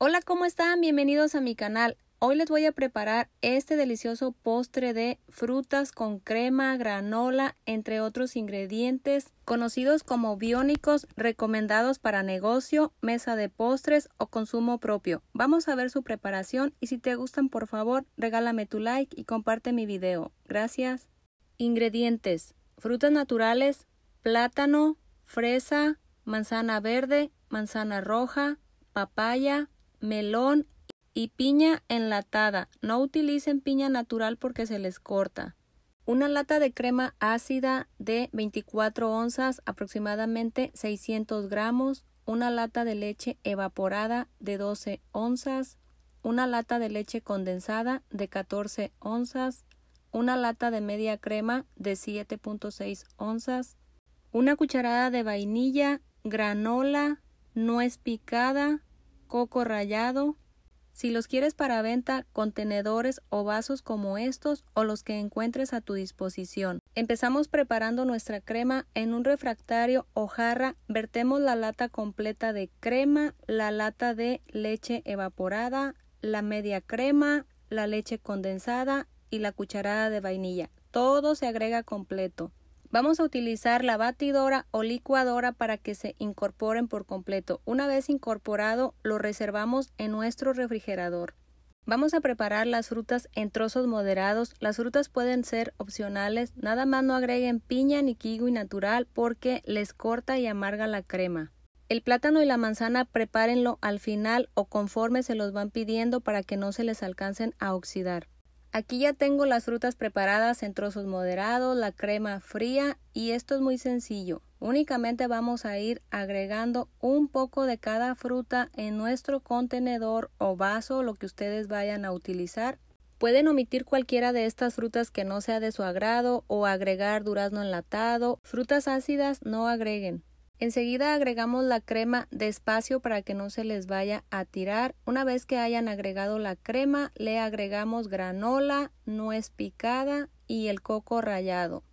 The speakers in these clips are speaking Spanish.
Hola, ¿cómo están? Bienvenidos a mi canal. Hoy les voy a preparar este delicioso postre de frutas con crema, granola, entre otros ingredientes conocidos como biónicos recomendados para negocio, mesa de postres o consumo propio. Vamos a ver su preparación y si te gustan por favor regálame tu like y comparte mi video. Gracias. Ingredientes. Frutas naturales, plátano, fresa, manzana verde, manzana roja, papaya, melón y piña enlatada. No utilicen piña natural porque se les corta. Una lata de crema ácida de 24 onzas, aproximadamente 600 gramos. Una lata de leche evaporada de 12 onzas. Una lata de leche condensada de 14 onzas. Una lata de media crema de 7.6 onzas. Una cucharada de vainilla, granola, es picada, coco rallado. Si los quieres para venta, contenedores o vasos como estos o los que encuentres a tu disposición. Empezamos preparando nuestra crema en un refractario o jarra. Vertemos la lata completa de crema, la lata de leche evaporada, la media crema, la leche condensada y la cucharada de vainilla. Todo se agrega completo. Vamos a utilizar la batidora o licuadora para que se incorporen por completo. Una vez incorporado, lo reservamos en nuestro refrigerador. Vamos a preparar las frutas en trozos moderados. Las frutas pueden ser opcionales, nada más no agreguen piña ni kiwi natural porque les corta y amarga la crema. El plátano y la manzana prepárenlo al final o conforme se los van pidiendo para que no se les alcancen a oxidar. Aquí ya tengo las frutas preparadas en trozos moderados, la crema fría y esto es muy sencillo. Únicamente vamos a ir agregando un poco de cada fruta en nuestro contenedor o vaso, lo que ustedes vayan a utilizar. Pueden omitir cualquiera de estas frutas que no sea de su agrado o agregar durazno enlatado. Frutas ácidas no agreguen. Enseguida agregamos la crema despacio para que no se les vaya a tirar. Una vez que hayan agregado la crema, le agregamos granola, nuez picada y el coco rallado.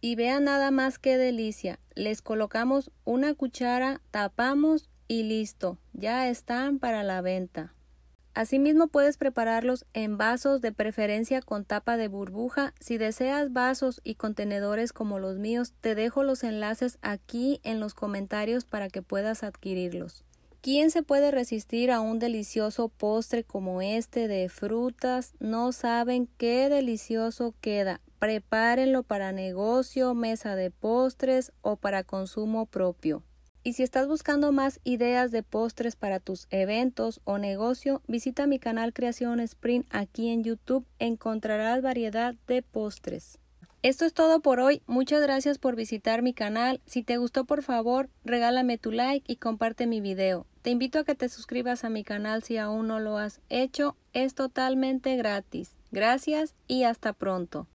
Y vean nada más que delicia. Les colocamos una cuchara, tapamos y listo. Ya están para la venta. Asimismo puedes prepararlos en vasos de preferencia con tapa de burbuja. Si deseas vasos y contenedores como los míos, te dejo los enlaces aquí en los comentarios para que puedas adquirirlos. ¿Quién se puede resistir a un delicioso postre como este de frutas? No saben qué delicioso queda. Prepárenlo para negocio, mesa de postres o para consumo propio. Y si estás buscando más ideas de postres para tus eventos o negocio, visita mi canal Creación Sprint aquí en YouTube. Encontrarás variedad de postres. Esto es todo por hoy. Muchas gracias por visitar mi canal. Si te gustó, por favor, regálame tu like y comparte mi video. Te invito a que te suscribas a mi canal si aún no lo has hecho. Es totalmente gratis. Gracias y hasta pronto.